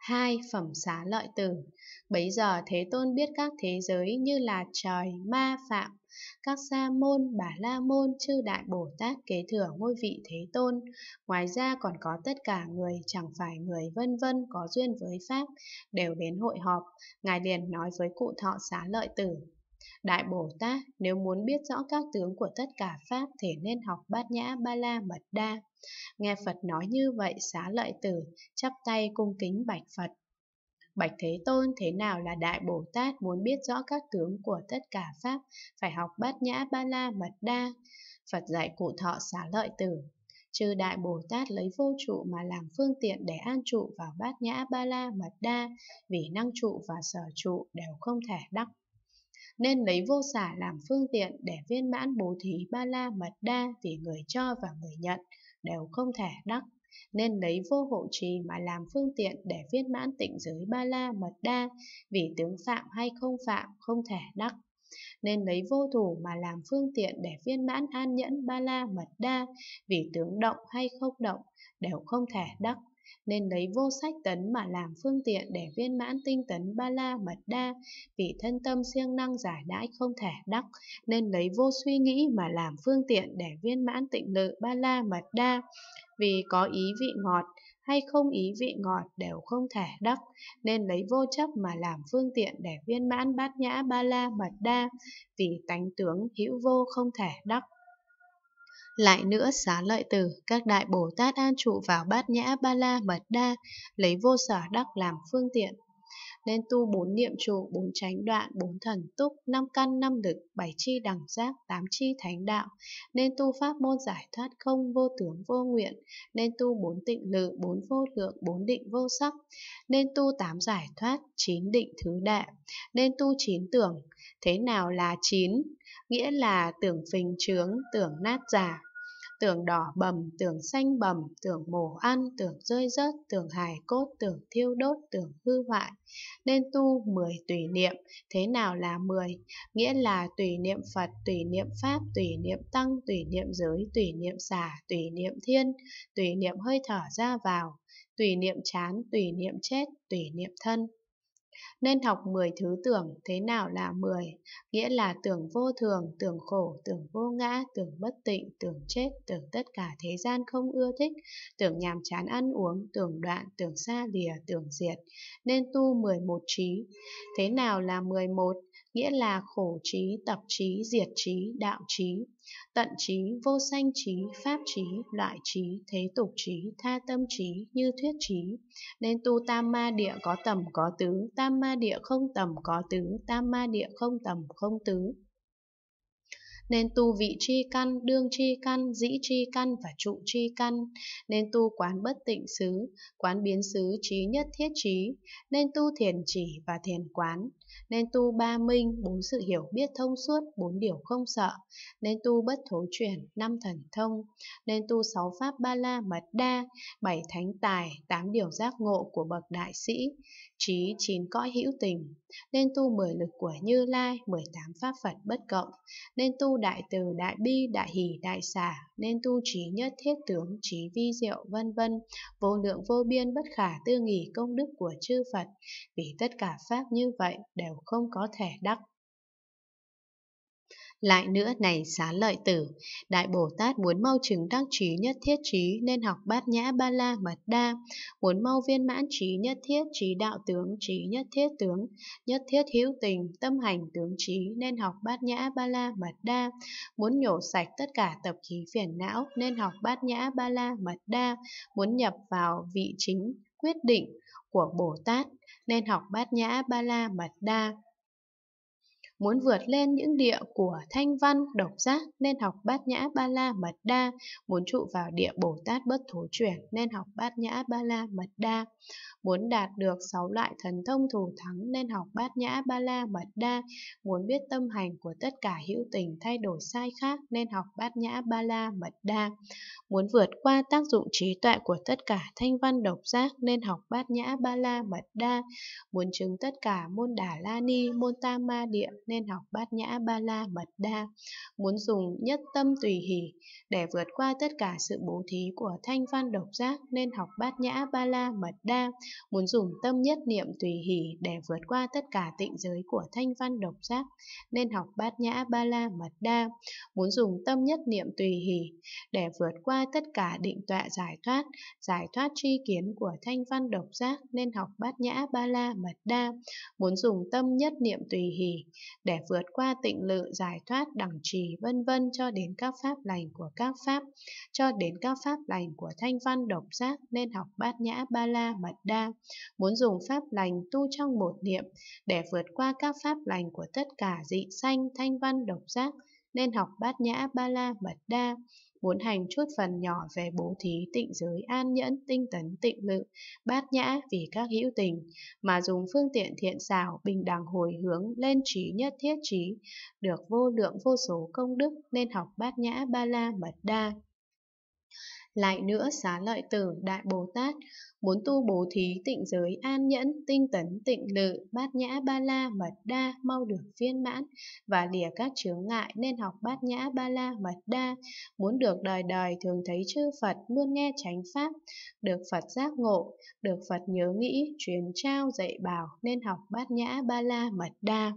hai Phẩm xá lợi tử Bấy giờ Thế Tôn biết các thế giới như là trời, ma, phạm, các sa môn, bà la môn, chư đại Bồ Tát kế thừa ngôi vị Thế Tôn. Ngoài ra còn có tất cả người chẳng phải người vân vân có duyên với Pháp, đều đến hội họp. Ngài liền nói với cụ thọ xá lợi tử, Đại Bồ Tát nếu muốn biết rõ các tướng của tất cả Pháp thì nên học bát nhã ba la mật đa. Nghe Phật nói như vậy xá lợi tử, chắp tay cung kính bạch Phật. Bạch Thế Tôn thế nào là Đại Bồ Tát muốn biết rõ các tướng của tất cả Pháp, phải học bát nhã ba la mật đa. Phật dạy cụ thọ xá lợi tử, trừ đại bồ tát lấy vô trụ mà làm phương tiện để an trụ vào bát nhã ba la mật đa vì năng trụ và sở trụ đều không thể đắc nên lấy vô xả làm phương tiện để viên mãn bố thí ba la mật đa vì người cho và người nhận đều không thể đắc nên lấy vô hộ trì mà làm phương tiện để viên mãn tịnh giới ba la mật đa vì tướng phạm hay không phạm không thể đắc nên lấy vô thủ mà làm phương tiện để viên mãn an nhẫn ba la mật đa vì tướng động hay không động đều không thể đắc nên lấy vô sách tấn mà làm phương tiện để viên mãn tinh tấn ba la mật đa, vì thân tâm siêng năng giải đãi không thể đắc, nên lấy vô suy nghĩ mà làm phương tiện để viên mãn tịnh lự ba la mật đa, vì có ý vị ngọt hay không ý vị ngọt đều không thể đắc, nên lấy vô chấp mà làm phương tiện để viên mãn bát nhã ba la mật đa, vì tánh tướng hữu vô không thể đắc. Lại nữa xá lợi tử, các đại Bồ Tát an trụ vào bát nhã ba la mật đa, lấy vô sở đắc làm phương tiện. Nên tu bốn niệm trụ, bốn tránh đoạn, bốn thần túc, năm căn, năm lực, bảy chi đẳng giác, tám chi thánh đạo. Nên tu pháp môn giải thoát không, vô tướng vô nguyện. Nên tu bốn tịnh lự, bốn vô lượng, bốn định vô sắc. Nên tu tám giải thoát, chín định thứ đệ Nên tu chín tưởng. Thế nào là chín? Nghĩa là tưởng phình trướng, tưởng nát giả, tường đỏ bầm, tường xanh bầm, tường mổ ăn, tường rơi rớt, tường hài cốt, tường thiêu đốt, tường hư hoại. Nên tu 10 tùy niệm, thế nào là 10? Nghĩa là tùy niệm Phật, tùy niệm Pháp, tùy niệm Tăng, tùy niệm giới, tùy niệm xả, tùy niệm thiên, tùy niệm hơi thở ra vào, tùy niệm chán, tùy niệm chết, tùy niệm thân. Nên học 10 thứ tưởng, thế nào là 10? Nghĩa là tưởng vô thường, tưởng khổ, tưởng vô ngã, tưởng bất tịnh, tưởng chết, tưởng tất cả thế gian không ưa thích, tưởng nhàm chán ăn uống, tưởng đoạn, tưởng xa lìa, tưởng diệt. Nên tu 11 trí. Thế nào là 11? nghĩa là khổ trí, tập trí, diệt trí, đạo trí, tận trí, vô sanh trí, pháp trí, loại trí, thế tục trí, tha tâm trí, như thuyết trí. Nên tu tam ma địa có tầm có tứ, tam ma địa không tầm có tứ, tam ma địa không tầm không tứ. Nên tu vị tri căn, đương tri căn, dĩ tri căn và trụ tri căn. Nên tu quán bất tịnh xứ, quán biến xứ trí nhất thiết trí. Nên tu thiền chỉ và thiền quán. Nên tu ba minh, bốn sự hiểu biết thông suốt, bốn điều không sợ. Nên tu bất thối chuyển, năm thần thông. Nên tu sáu pháp ba la mật đa, bảy thánh tài, tám điều giác ngộ của bậc đại sĩ trí chín cõi hữu tình, nên tu mười lực của Như Lai, mười tám pháp Phật bất cộng, nên tu đại từ đại bi, đại hỷ, đại xả, nên tu trí nhất thiết tướng, trí vi diệu, vân vân, vô lượng vô biên bất khả tư nghỉ công đức của chư Phật, vì tất cả pháp như vậy đều không có thể đắc. Lại nữa này xá lợi tử, Đại Bồ Tát muốn mau chứng đắc trí nhất thiết trí nên học bát nhã ba la mật đa, muốn mau viên mãn trí nhất thiết trí đạo tướng trí nhất thiết tướng, nhất thiết hữu tình, tâm hành tướng trí nên học bát nhã ba la mật đa, muốn nhổ sạch tất cả tập khí phiền não nên học bát nhã ba la mật đa, muốn nhập vào vị chính quyết định của Bồ Tát nên học bát nhã ba la mật đa muốn vượt lên những địa của thanh văn, độc giác nên học bát nhã ba la mật đa, muốn trụ vào địa Bồ Tát bất thối chuyển nên học bát nhã ba la mật đa, muốn đạt được sáu loại thần thông thù thắng nên học bát nhã ba la mật đa, muốn biết tâm hành của tất cả hữu tình thay đổi sai khác nên học bát nhã ba la mật đa, muốn vượt qua tác dụng trí tuệ của tất cả thanh văn độc giác nên học bát nhã ba la mật đa, muốn chứng tất cả môn đà la ni, môn tam ma địa nên học bát nhã ba la mật đa, muốn dùng nhất tâm tùy hỷ để vượt qua tất cả sự bố thí của thanh văn độc giác nên học bát nhã ba la mật đa, muốn dùng tâm nhất niệm tùy hỷ để vượt qua tất cả tịnh giới của thanh văn độc giác nên học bát nhã ba la mật đa, muốn dùng tâm nhất niệm tùy hỷ để vượt qua tất cả định tọa giải thoát, giải thoát tri kiến của thanh văn độc giác nên học bát nhã ba la mật đa, muốn dùng tâm nhất niệm tùy hỷ để vượt qua tịnh lự giải thoát đẳng trì vân vân cho đến các pháp lành của các pháp cho đến các pháp lành của thanh văn độc giác nên học bát nhã ba la mật đa muốn dùng pháp lành tu trong một niệm để vượt qua các pháp lành của tất cả dị sanh thanh văn độc giác nên học bát nhã ba la mật đa, muốn hành chút phần nhỏ về bố thí tịnh giới an nhẫn tinh tấn tịnh lự bát nhã vì các hữu tình mà dùng phương tiện thiện xảo bình đẳng hồi hướng lên trí nhất thiết trí được vô lượng vô số công đức nên học bát nhã ba la mật đa lại nữa xá lợi tử đại bồ tát muốn tu bố thí tịnh giới an nhẫn tinh tấn tịnh lự bát nhã ba la mật đa mau được viên mãn và lìa các chướng ngại nên học bát nhã ba la mật đa muốn được đời đời thường thấy chư phật luôn nghe chánh pháp được phật giác ngộ được phật nhớ nghĩ truyền trao dạy bảo nên học bát nhã ba la mật đa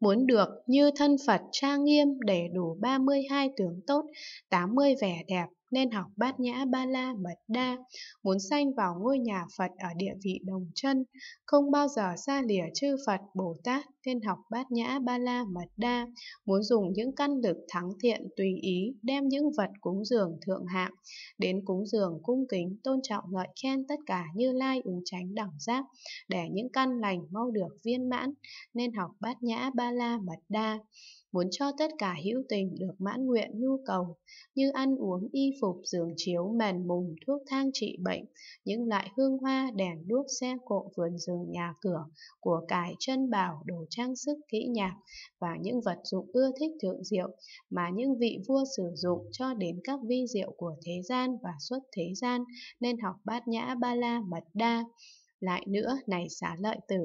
muốn được như thân Phật trang nghiêm đầy đủ 32 tướng tốt, 80 vẻ đẹp, nên học bát nhã ba la mật đa, muốn sanh vào ngôi nhà Phật ở địa vị đồng chân, không bao giờ xa lìa chư Phật Bồ Tát nên học bát nhã ba la mật đa, muốn dùng những căn lực thắng thiện tùy ý đem những vật cúng dường thượng hạng đến cúng dường cung kính tôn trọng ngợi khen tất cả như lai ứng tránh đẳng giác để những căn lành mau được viên mãn nên học bát nhã ba la mật đa muốn cho tất cả hữu tình được mãn nguyện nhu cầu như ăn uống, y phục, giường chiếu, mền mùng, thuốc thang trị bệnh, những loại hương hoa, đèn đuốc, xe cộ, vườn rừng, nhà cửa, của cải, chân bảo, đồ trang sức, kỹ nhạc và những vật dụng ưa thích thượng diệu mà những vị vua sử dụng cho đến các vi diệu của thế gian và xuất thế gian nên học bát nhã ba la mật đa lại nữa, này xá lợi tử,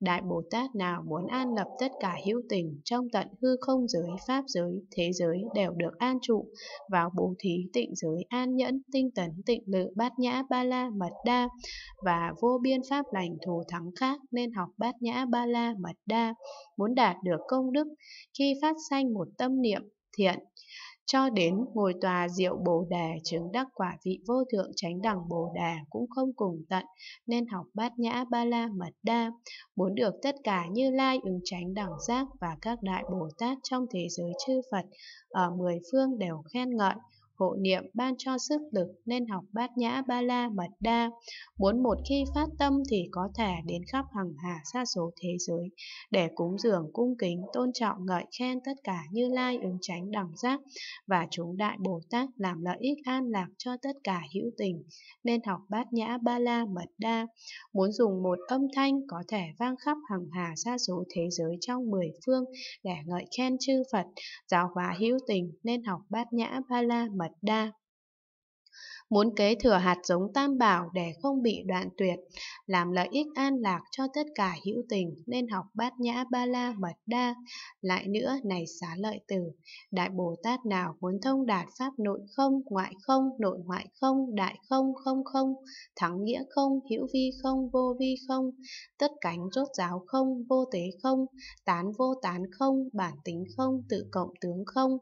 Đại Bồ Tát nào muốn an lập tất cả hữu tình trong tận hư không giới, pháp giới, thế giới đều được an trụ, vào bố thí tịnh giới an nhẫn, tinh tấn, tịnh lự, bát nhã, ba la, mật đa, và vô biên pháp lành thù thắng khác nên học bát nhã, ba la, mật đa, muốn đạt được công đức khi phát sanh một tâm niệm thiện cho đến ngồi tòa diệu Bồ Đề chứng đắc quả vị vô thượng chánh đẳng Bồ Đề cũng không cùng tận, nên học bát nhã ba la mật đa, muốn được tất cả như lai ứng chánh đẳng giác và các đại Bồ Tát trong thế giới chư Phật ở mười phương đều khen ngợi, hộ niệm ban cho sức lực nên học bát nhã ba la mật đa. Muốn một khi phát tâm thì có thể đến khắp hằng hà xa số thế giới, để cúng dường cung kính, tôn trọng ngợi khen tất cả như lai ứng tránh đẳng giác và chúng đại Bồ Tát làm lợi ích an lạc cho tất cả hữu tình, nên học bát nhã ba la mật đa. Muốn dùng một âm thanh có thể vang khắp hằng hà xa số thế giới trong mười phương để ngợi khen chư Phật, giáo hóa hữu tình nên học bát nhã ba la mật Phật Đa. Muốn kế thừa hạt giống tam bảo để không bị đoạn tuyệt, làm lợi ích an lạc cho tất cả hữu tình nên học bát nhã ba la mật đa. Lại nữa này xá lợi tử, Đại Bồ Tát nào muốn thông đạt pháp nội không, ngoại không, nội ngoại không, đại không, không không, thắng nghĩa không, hữu vi không, vô vi không, tất cánh rốt giáo không, vô tế không, tán vô tán không, bản tính không, tự cộng tướng không,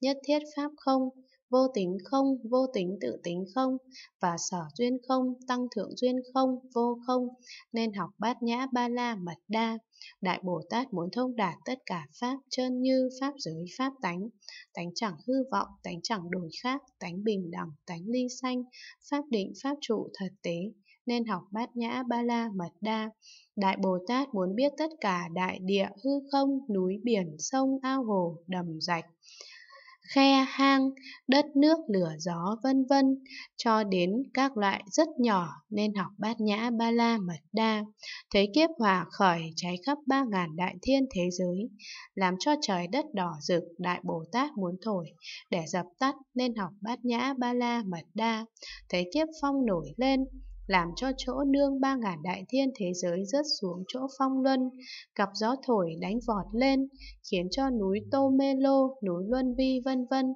nhất thiết pháp không, vô tính không, vô tính tự tính không, và sở duyên không, tăng thượng duyên không, vô không, nên học bát nhã ba la mật đa. Đại Bồ Tát muốn thông đạt tất cả pháp chân như pháp giới pháp tánh, tánh chẳng hư vọng, tánh chẳng đổi khác, tánh bình đẳng, tánh ly sanh, pháp định pháp trụ thật tế, nên học bát nhã ba la mật đa. Đại Bồ Tát muốn biết tất cả đại địa hư không, núi biển, sông, ao hồ, đầm rạch khe hang, đất nước lửa gió vân vân cho đến các loại rất nhỏ nên học bát nhã ba la mật đa, thấy kiếp hòa khởi cháy khắp ba ngàn đại thiên thế giới, làm cho trời đất đỏ rực đại Bồ Tát muốn thổi, để dập tắt nên học bát nhã ba la mật đa, thấy kiếp phong nổi lên, làm cho chỗ nương ba ngàn đại thiên thế giới rớt xuống chỗ phong luân, gặp gió thổi đánh vọt lên, khiến cho núi Tô Mê Lô, núi Luân Vi vân vân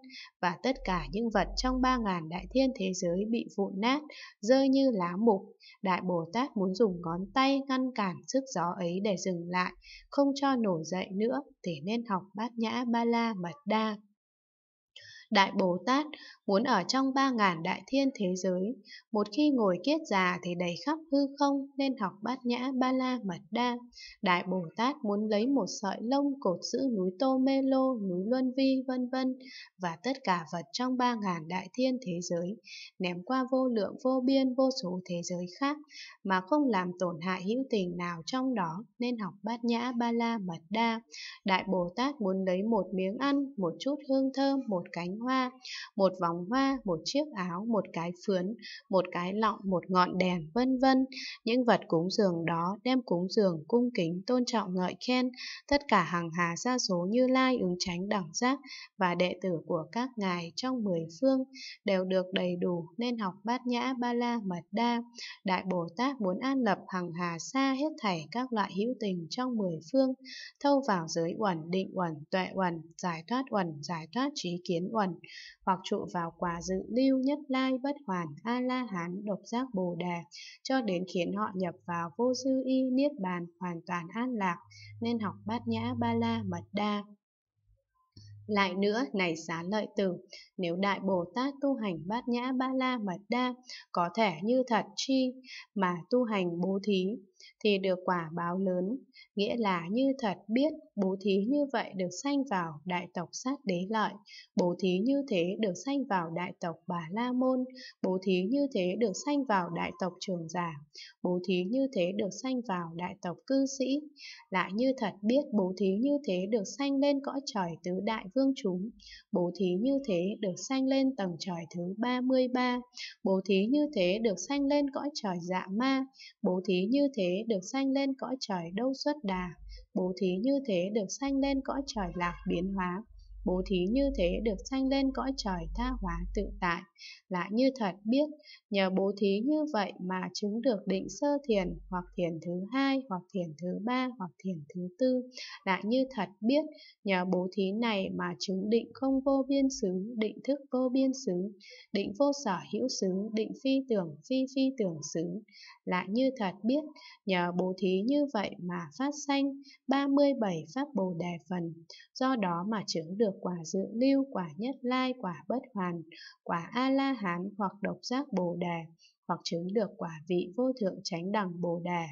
và tất cả những vật trong ba ngàn đại thiên thế giới bị vụn nát, rơi như lá mục. Đại Bồ Tát muốn dùng ngón tay ngăn cản sức gió ấy để dừng lại, không cho nổi dậy nữa, thế nên học bát nhã ba la mật đa Đại Bồ Tát muốn ở trong ba ngàn đại thiên thế giới, một khi ngồi kiết già thì đầy khắp hư không nên học bát nhã ba la mật đa. Đại Bồ Tát muốn lấy một sợi lông cột giữ núi Tô Mê Lô, núi Luân Vi vân vân và tất cả vật trong ba ngàn đại thiên thế giới, ném qua vô lượng vô biên vô số thế giới khác mà không làm tổn hại hữu tình nào trong đó nên học bát nhã ba la mật đa. Đại Bồ Tát muốn lấy một miếng ăn, một chút hương thơm, một cánh hoa, một vòng hoa, một chiếc áo, một cái phướn, một cái lọng, một ngọn đèn, vân vân. Những vật cúng dường đó đem cúng dường cung kính, tôn trọng ngợi khen, tất cả hàng hà sa số Như Lai ứng tránh đẳng giác và đệ tử của các ngài trong mười phương đều được đầy đủ nên học bát nhã ba la mật đa. Đại Bồ Tát muốn an lập hàng hà xa hết thảy các loại hữu tình trong mười phương, thâu vào giới uẩn, định uẩn, tuệ uẩn, giải thoát uẩn, giải thoát trí kiến uẩn, ẩn, hoặc trụ vào quả dự lưu nhất lai bất hoàn A-la-hán độc giác bồ đề, cho đến khiến họ nhập vào vô dư y niết bàn hoàn toàn an lạc, nên học bát nhã ba la mật đa. Lại nữa, này xá lợi tử, nếu Đại Bồ Tát tu hành bát nhã ba la mật đa, có thể như thật chi, mà tu hành bố thí, thì được quả báo lớn, nghĩa là như thật biết bố thí như vậy được sanh vào đại tộc sát đế lợi, bố thí như thế được sanh vào đại tộc bà la môn, bố thí như thế được sanh vào đại tộc trường giả, bố thí như thế được sanh vào đại tộc cư sĩ, lại như thật biết bố thí như thế được sanh lên cõi trời tứ đại vương chúng, bố thí như thế được sanh lên tầng trời thứ 33, bố thí như thế được sanh lên cõi trời dạ ma, bố thí như thế được sanh lên cõi trời đâu xuất đà, bố thí như thế được sanh lên cõi trời lạc biến hóa, bố thí như thế được sanh lên cõi trời tha hóa tự tại, lại như thật biết, nhờ bố thí như vậy mà chứng được định sơ thiền, hoặc thiền thứ hai, hoặc thiền thứ ba, hoặc thiền thứ tư, lại như thật biết, nhờ bố thí này mà chứng định không vô biên xứ, định thức vô biên xứ, định vô sở hữu xứ, định phi tưởng, phi phi tưởng xứ, lại như thật biết, nhờ bố thí như vậy mà phát sanh 37 pháp Bồ Đề phần, do đó mà chứng được quả dự lưu, quả nhất lai, quả bất hoàn, quả a la hán hoặc độc giác bồ đề hoặc chứng được quả vị vô thượng chánh đẳng bồ đề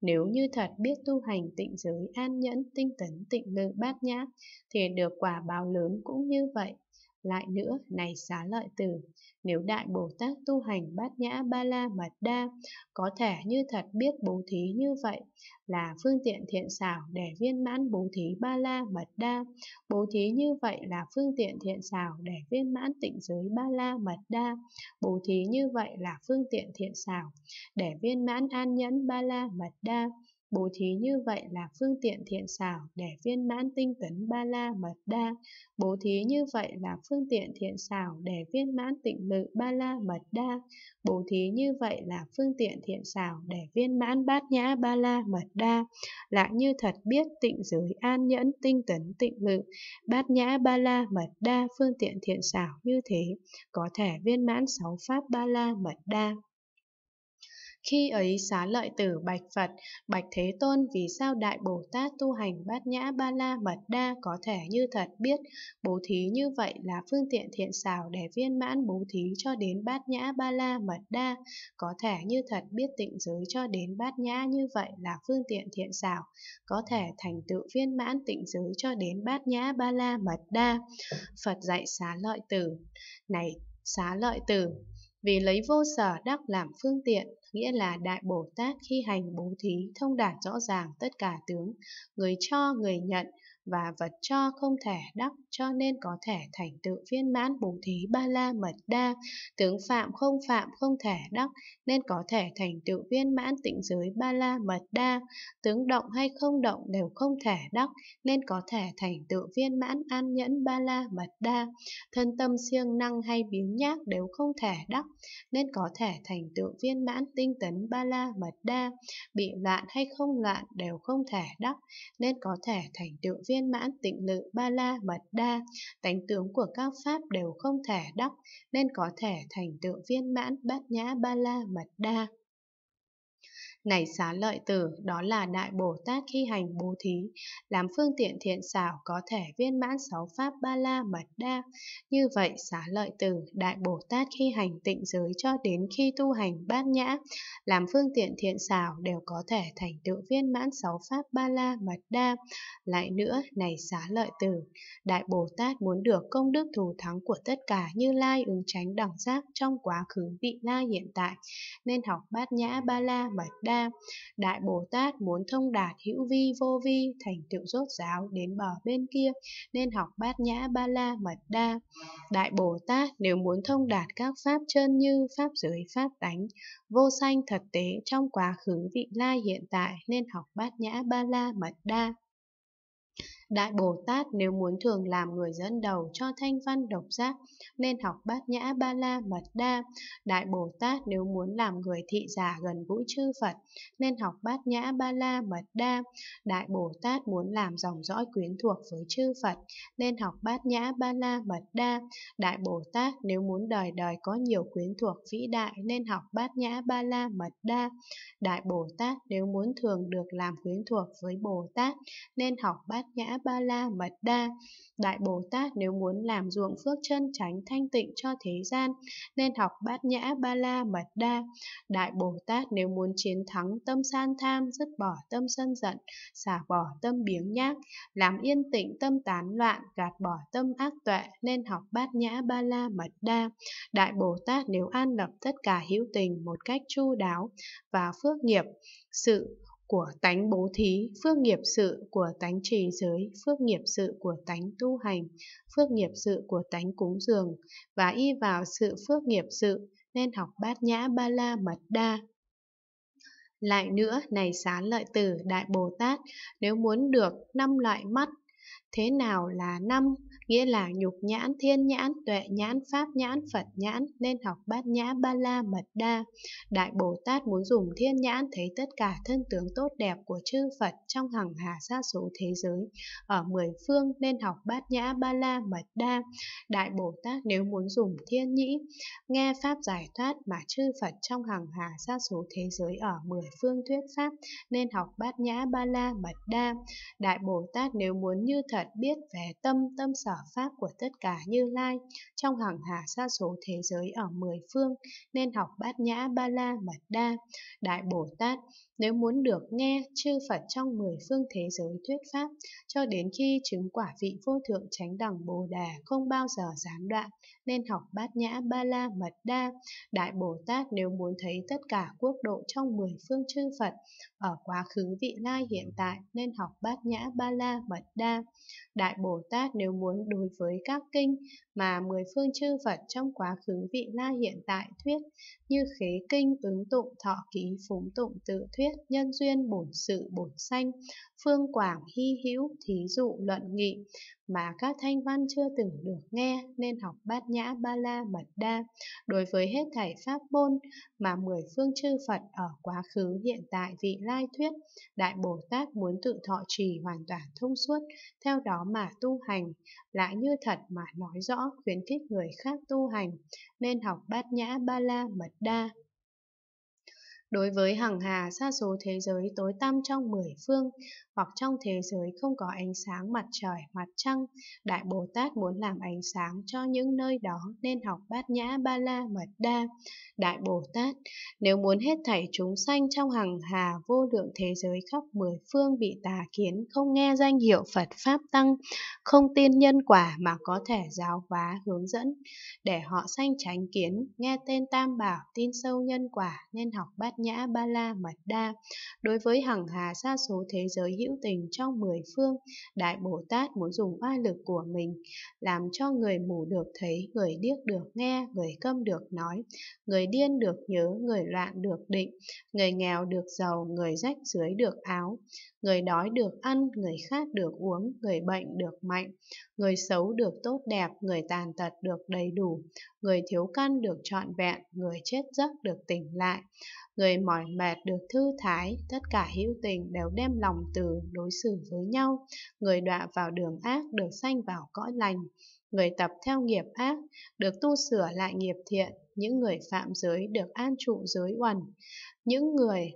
nếu như thật biết tu hành tịnh giới an nhẫn tinh tấn tịnh lự bát nhã thì được quả báo lớn cũng như vậy lại nữa, này xá lợi tử, nếu Đại Bồ Tát tu hành bát nhã ba la mật đa, có thể như thật biết bố thí như vậy, là phương tiện thiện xảo để viên mãn bố thí ba la mật đa. Bố thí như vậy là phương tiện thiện xảo để viên mãn tịnh giới ba la mật đa. Bố thí như vậy là phương tiện thiện xảo để viên mãn an nhẫn ba la mật đa. Bố thí như vậy là phương tiện thiện xảo để viên mãn tinh tấn ba la mật đa. Bố thí như vậy là phương tiện thiện xảo để viên mãn tịnh lự ba la mật đa. Bố thí như vậy là phương tiện thiện xảo để viên mãn bát nhã ba la mật đa. Lại như thật biết tịnh giới an nhẫn tinh tấn tịnh lự. Bát nhã ba la mật đa phương tiện thiện xảo như thế, có thể viên mãn sáu pháp ba la mật đa. Khi ấy xá lợi tử bạch Phật, bạch Thế Tôn vì sao Đại Bồ Tát tu hành bát nhã ba la mật đa có thể như thật biết, bố thí như vậy là phương tiện thiện xảo để viên mãn bố thí cho đến bát nhã ba la mật đa, có thể như thật biết tịnh giới cho đến bát nhã như vậy là phương tiện thiện xảo, có thể thành tựu viên mãn tịnh giới cho đến bát nhã ba la mật đa. Phật dạy xá lợi tử, này xá lợi tử, vì lấy vô sở đắc làm phương tiện, nghĩa là Đại Bồ Tát khi hành bố thí thông đạt rõ ràng tất cả tướng, người cho, người nhận, và vật cho không thể đắc cho nên có thể thành tựu viên mãn bố thí ba la mật đa tướng phạm không phạm không thể đắc nên có thể thành tựu viên mãn tịnh giới ba la mật đa tướng động hay không động đều không thể đắc nên có thể thành tựu viên mãn an nhẫn ba la mật đa thân tâm siêng năng hay biếng nhác đều không thể đắc nên có thể thành tựu viên mãn tinh tấn ba la mật đa bị loạn hay không loạn đều không thể đắc nên có thể thành tựu viên viên mãn tịnh lự ba la mật đa, tánh tướng của các pháp đều không thể đắc, nên có thể thành tựu viên mãn bát nhã ba la mật đa. Này xá lợi tử, đó là Đại Bồ Tát khi hành bố thí, làm phương tiện thiện xảo có thể viên mãn sáu pháp ba la mật đa. Như vậy, xá lợi tử, Đại Bồ Tát khi hành tịnh giới cho đến khi tu hành bát nhã, làm phương tiện thiện xảo đều có thể thành tựu viên mãn sáu pháp ba la mật đa. Lại nữa, này xá lợi tử, Đại Bồ Tát muốn được công đức thù thắng của tất cả như lai ứng tránh đẳng giác trong quá khứ vị la hiện tại, nên học bát nhã ba la mật đa ra. Đại Bồ Tát muốn thông đạt hữu vi vô vi, thành tựu rốt giáo đến bờ bên kia, nên học bát nhã ba la mật đa. Đại Bồ Tát nếu muốn thông đạt các pháp chân như pháp giới pháp tánh, vô sanh thật tế trong quá khứ vị lai hiện tại nên học bát nhã ba la mật đa. Đại Bồ Tát nếu muốn thường làm người dẫn đầu cho thanh văn độc giác, nên học bát nhã ba la mật đa. Đại Bồ Tát nếu muốn làm người thị giả gần vũ chư Phật, nên học bát nhã ba la mật đa. Đại Bồ Tát muốn làm dòng dõi quyến thuộc với chư Phật, nên học bát nhã ba la mật đa. Đại Bồ Tát nếu muốn đời đời có nhiều quyến thuộc vĩ đại, nên học bát nhã ba la mật đa. Đại Bồ Tát nếu muốn thường được làm quyến thuộc với Bồ Tát, nên học bát nhã ngã ba la mật đa. Đại Bồ Tát nếu muốn làm ruộng phước chân tránh thanh tịnh cho thế gian, nên học bát nhã ba la mật đa. Đại Bồ Tát nếu muốn chiến thắng tâm san tham, dứt bỏ tâm sân giận, xả bỏ tâm biếng nhác, làm yên tịnh tâm tán loạn, gạt bỏ tâm ác tuệ, nên học bát nhã ba la mật đa. Đại Bồ Tát nếu an lập tất cả hữu tình một cách chu đáo và phước nghiệp, sự của tánh bố thí, phước nghiệp sự của tánh trì giới, phước nghiệp sự của tánh tu hành, phước nghiệp sự của tánh cúng dường và y vào sự phước nghiệp sự nên học bát nhã ba la mật đa. Lại nữa, này xá lợi tử Đại Bồ Tát, nếu muốn được năm loại mắt Thế nào là năm? Nghĩa là nhục nhãn, thiên nhãn, tuệ nhãn, pháp nhãn, Phật nhãn nên học bát nhã ba la mật đa. Đại Bồ Tát muốn dùng thiên nhãn thấy tất cả thân tướng tốt đẹp của chư Phật trong hằng hà sa số thế giới ở mười phương nên học bát nhã ba la mật đa. Đại Bồ Tát nếu muốn dùng thiên nhĩ nghe pháp giải thoát mà chư Phật trong hằng hà sa số thế giới ở mười phương thuyết pháp nên học bát nhã ba la mật đa. Đại Bồ Tát nếu muốn như như thật biết về tâm tâm sở pháp của tất cả như lai trong hằng hà sa số thế giới ở mười phương nên học bát nhã ba la mật đa đại bồ tát nếu muốn được nghe chư phật trong mười phương thế giới thuyết pháp cho đến khi chứng quả vị vô thượng chánh đẳng bồ đề không bao giờ gián đoạn nên học bát nhã ba la mật đa đại bồ tát nếu muốn thấy tất cả quốc độ trong mười phương chư phật ở quá khứ vị lai hiện tại nên học bát nhã ba la mật đa Đại Bồ Tát nếu muốn đối với các kinh mà mười phương chư Phật trong quá khứ vị la hiện tại thuyết như khế kinh, ứng tụng, thọ ký, phúng tụng, tự thuyết, nhân duyên, bổn sự, bổn sanh, phương quảng, hy hữu, thí dụ, luận nghị mà các thanh văn chưa từng được nghe nên học bát nhã ba la mật đa đối với hết thảy pháp môn mà mười phương chư Phật ở quá khứ hiện tại vị lai thuyết đại Bồ Tát muốn tự thọ trì hoàn toàn thông suốt theo đó mà tu hành lại như thật mà nói rõ khuyến khích người khác tu hành nên học bát nhã ba la mật đa Đối với hằng hà xa số thế giới tối tăm trong mười phương, hoặc trong thế giới không có ánh sáng mặt trời, mặt trăng, Đại Bồ Tát muốn làm ánh sáng cho những nơi đó nên học bát nhã ba la mật đa. Đại Bồ Tát, nếu muốn hết thảy chúng sanh trong hằng hà vô lượng thế giới khắp mười phương bị tà kiến, không nghe danh hiệu Phật Pháp Tăng, không tin nhân quả mà có thể giáo hóa hướng dẫn, để họ sanh tránh kiến, nghe tên Tam Bảo, tin sâu nhân quả nên học bát Nhã Ba La Mật Đa. Đối với hằng hà sa số thế giới hữu tình trong mười phương, Đại Bồ Tát muốn dùng oa lực của mình làm cho người mù được thấy, người điếc được nghe, người câm được nói, người điên được nhớ, người loạn được định, người nghèo được giàu, người rách dưới được áo, người đói được ăn, người khát được uống, người bệnh được mạnh, người xấu được tốt đẹp, người tàn tật được đầy đủ, người thiếu căn được trọn vẹn, người chết giấc được tỉnh lại, người mỏi mệt được thư thái, tất cả hữu tình đều đem lòng từ đối xử với nhau, người đọa vào đường ác được sanh vào cõi lành, người tập theo nghiệp ác được tu sửa lại nghiệp thiện, những người phạm giới được an trụ giới uẩn, những người